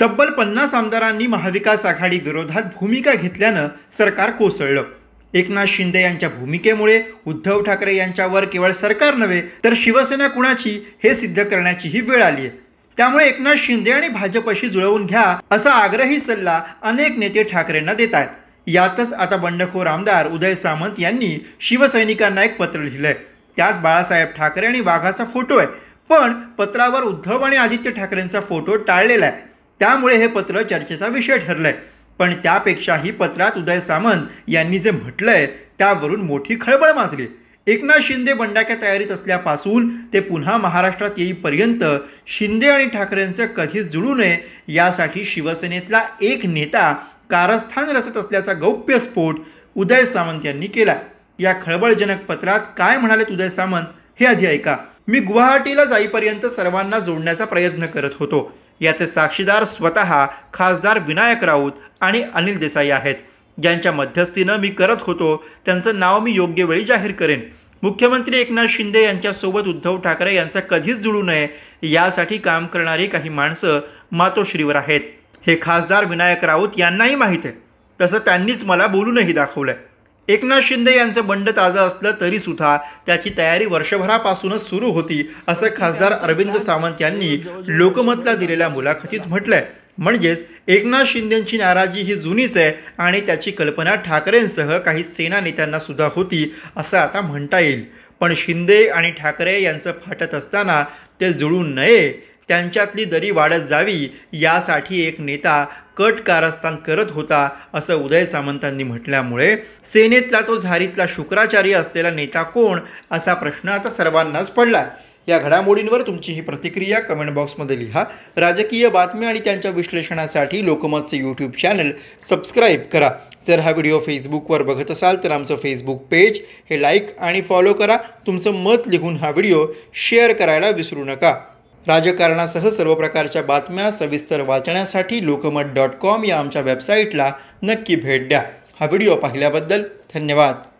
तब्बल पन्नास आमदारांनी महाविकास आघाडी विरोधात भूमिका घेतल्यानं सरकार कोसळलं एकनाथ शिंदे यांच्या भूमिकेमुळे उद्धव ठाकरे यांच्यावर केवळ सरकार नव्हे तर शिवसेना कुणाची हे सिद्ध करण्याचीही वेळ आली आहे त्यामुळे एकनाथ शिंदे आणि भाजपशी जुळवून घ्या असा आग्रही सल्ला अनेक नेते ठाकरेंना देत आहेत यातच आता बंडखोर आमदार उदय सामंत यांनी शिवसैनिकांना एक पत्र लिहिलंय त्यात बाळासाहेब ठाकरे आणि वाघाचा फोटो आहे पण पत्रावर उद्धव आणि आदित्य ठाकरेंचा फोटो टाळलेला आहे त्यामुळे हे पत्र चर्चेचा विषय ठरलं आहे पण त्यापेक्षाही पत्रात उदय सामंत यांनी जे म्हटलं आहे त्यावरून मोठी खळबळ माजली एकनाथ शिंदे बंडाक्या तयारीत असल्यापासून ते पुन्हा महाराष्ट्रात येईपर्यंत शिंदे आणि ठाकरेंचं कधीच जुळू नये यासाठी शिवसेनेतला एक नेता कारस्थान रचत असल्याचा गौप्यस्फोट उदय सामंत यांनी केला या खळबळजनक पत्रात काय म्हणालेत उदय सामंत हे आधी ऐका मी गुवाहाटीला जाईपर्यंत सर्वांना जोडण्याचा प्रयत्न करत होतो याचे साक्षीदार स्वतः खासदार विनायक राऊत आणि अनिल देसाई आहेत ज्यांच्या मध्यस्थीनं मी करत होतो त्यांचं नाव मी योग्य वेळी जाहीर करेन मुख्यमंत्री एकनाथ शिंदे यांच्यासोबत उद्धव ठाकरे यांचा कधीच जुळू नये यासाठी काम करणारी काही माणसं मातोश्रीवर आहेत हे खासदार विनायक राऊत यांनाही माहीत आहे तसं त्यांनीच मला बोलूनही दाखवलं आहे एकनाथ शिंदे यांचं बंड ताजं असलं सुद्धा त्याची तयारी वर्षभरापासूनच सुरू होती असं खासदार अरविंद सावंत यांनी लोकमतला दिलेल्या मुलाखतीत म्हटलंय म्हणजेच एकनाथ शिंदेची नाराजी ही जुनीच आहे आणि त्याची कल्पना ठाकरेंसह काही सेना नेत्यांना सुद्धा होती असं आता म्हणता येईल पण शिंदे आणि ठाकरे यांचं फाटत असताना ते जुळू नये त्यांच्यातली दरी वाढत जावी यासाठी एक नेता कट कारस्थान करत होता असं उदय सामंतांनी म्हटल्यामुळे सेनेतला तो झारीतला शुक्राचार्य असलेला नेता कोण असा प्रश्न आता सर्वांनाच पडला या घडामोडींवर तुमची ही प्रतिक्रिया कमेंट बॉक्समध्ये लिहा राजकीय बातम्या आणि त्यांच्या विश्लेषणासाठी लोकमतचे यूट्यूब चॅनल सबस्क्राईब करा जर हा व्हिडिओ फेसबुकवर बघत असाल तर आमचं फेसबुक पेज हे लाईक आणि फॉलो करा तुमचं मत लिहून हा व्हिडिओ शेअर करायला विसरू नका राजकारणासह सर्व प्रकारच्या बातम्या सविस्तर वाचण्यासाठी लोकमत डॉट कॉम या आमच्या वेबसाईटला नक्की भेट द्या हा व्हिडिओ पाहिल्याबद्दल धन्यवाद